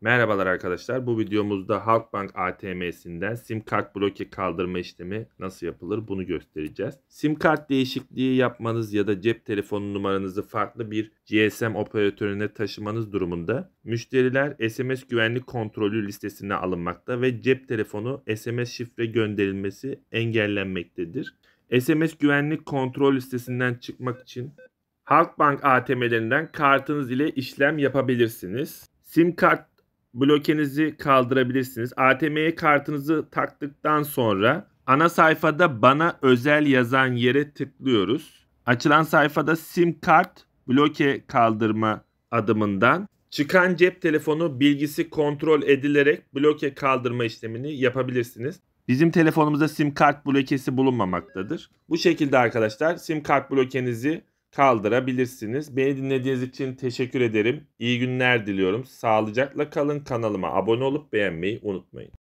Merhabalar arkadaşlar. Bu videomuzda Halkbank ATM'sinden sim kart bloke kaldırma işlemi nasıl yapılır bunu göstereceğiz. Sim kart değişikliği yapmanız ya da cep telefonu numaranızı farklı bir GSM operatörüne taşımanız durumunda müşteriler SMS güvenlik kontrolü listesine alınmakta ve cep telefonu SMS şifre gönderilmesi engellenmektedir. SMS güvenlik kontrol listesinden çıkmak için Halkbank ATM'lerinden kartınız ile işlem yapabilirsiniz. SIM kart blokenizi kaldırabilirsiniz. ATM'ye kartınızı taktıktan sonra ana sayfada bana özel yazan yere tıklıyoruz. Açılan sayfada sim kart bloke kaldırma adımından çıkan cep telefonu bilgisi kontrol edilerek bloke kaldırma işlemini yapabilirsiniz. Bizim telefonumuzda sim kart blokesi bulunmamaktadır. Bu şekilde arkadaşlar sim kart blokenizi kaldırabilirsiniz. Beni dinlediğiniz için teşekkür ederim. İyi günler diliyorum. Sağlıcakla kalın. Kanalıma abone olup beğenmeyi unutmayın.